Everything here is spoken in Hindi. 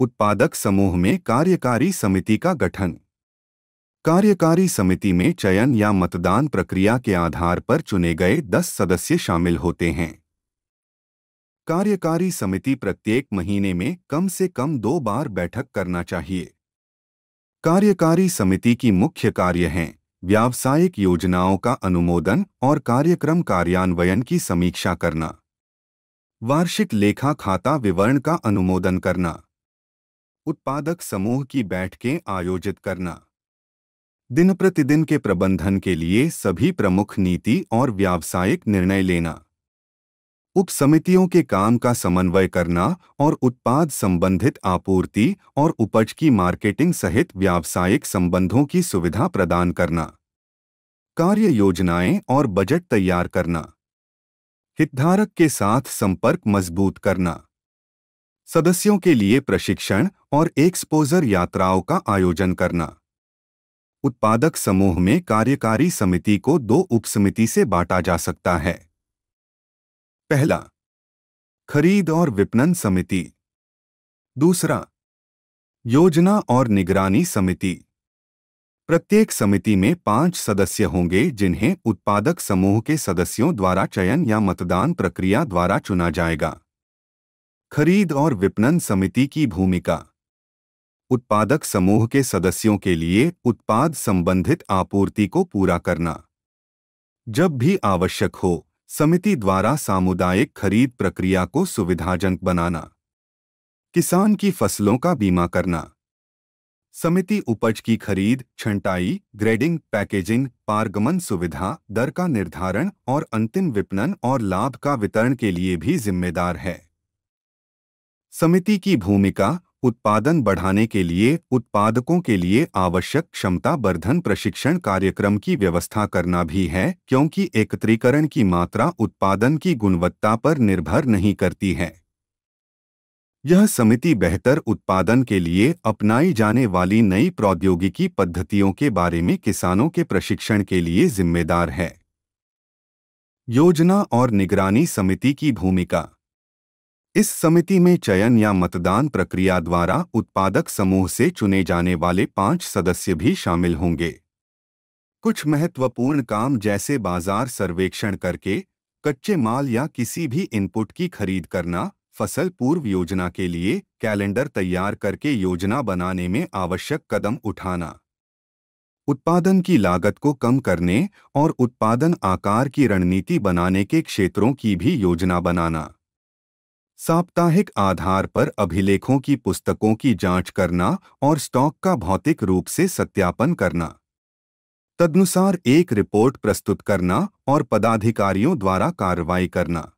उत्पादक समूह में कार्यकारी समिति का गठन कार्यकारी समिति में चयन या मतदान प्रक्रिया के आधार पर चुने गए 10 सदस्य शामिल होते हैं कार्यकारी समिति प्रत्येक महीने में कम से कम दो बार बैठक करना चाहिए कार्यकारी समिति की मुख्य कार्य हैं व्यावसायिक योजनाओं का अनुमोदन और कार्यक्रम कार्यान्वयन की समीक्षा करना वार्षिक लेखा खाता विवरण का अनुमोदन करना उत्पादक समूह की बैठकें आयोजित करना दिन प्रतिदिन के प्रबंधन के लिए सभी प्रमुख नीति और व्यावसायिक निर्णय लेना उप समितियों के काम का समन्वय करना और उत्पाद संबंधित आपूर्ति और उपज की मार्केटिंग सहित व्यावसायिक संबंधों की सुविधा प्रदान करना कार्य योजनाएं और बजट तैयार करना हितधारक के साथ संपर्क मजबूत करना सदस्यों के लिए प्रशिक्षण और एक्सपोजर यात्राओं का आयोजन करना उत्पादक समूह में कार्यकारी समिति को दो उपसमिति से बांटा जा सकता है पहला खरीद और विपणन समिति दूसरा योजना और निगरानी समिति प्रत्येक समिति में पांच सदस्य होंगे जिन्हें उत्पादक समूह के सदस्यों द्वारा चयन या मतदान प्रक्रिया द्वारा चुना जाएगा खरीद और विपणन समिति की भूमिका उत्पादक समूह के सदस्यों के लिए उत्पाद संबंधित आपूर्ति को पूरा करना जब भी आवश्यक हो समिति द्वारा सामुदायिक खरीद प्रक्रिया को सुविधाजनक बनाना किसान की फसलों का बीमा करना समिति उपज की खरीद छंटाई ग्रेडिंग पैकेजिंग पारगमन सुविधा दर का निर्धारण और अंतिम विपणन और लाभ का वितरण के लिए भी जिम्मेदार है समिति की भूमिका उत्पादन बढ़ाने के लिए उत्पादकों के लिए आवश्यक क्षमता वर्धन प्रशिक्षण कार्यक्रम की व्यवस्था करना भी है क्योंकि एकत्रीकरण की मात्रा उत्पादन की गुणवत्ता पर निर्भर नहीं करती है यह समिति बेहतर उत्पादन के लिए अपनाई जाने वाली नई प्रौद्योगिकी पद्धतियों के बारे में किसानों के प्रशिक्षण के लिए जिम्मेदार है योजना और निगरानी समिति की भूमिका इस समिति में चयन या मतदान प्रक्रिया द्वारा उत्पादक समूह से चुने जाने वाले पांच सदस्य भी शामिल होंगे कुछ महत्वपूर्ण काम जैसे बाजार सर्वेक्षण करके कच्चे माल या किसी भी इनपुट की खरीद करना फसल पूर्व योजना के लिए कैलेंडर तैयार करके योजना बनाने में आवश्यक कदम उठाना उत्पादन की लागत को कम करने और उत्पादन आकार की रणनीति बनाने के क्षेत्रों की भी योजना बनाना साप्ताहिक आधार पर अभिलेखों की पुस्तकों की जांच करना और स्टॉक का भौतिक रूप से सत्यापन करना तदनुसार एक रिपोर्ट प्रस्तुत करना और पदाधिकारियों द्वारा कार्रवाई करना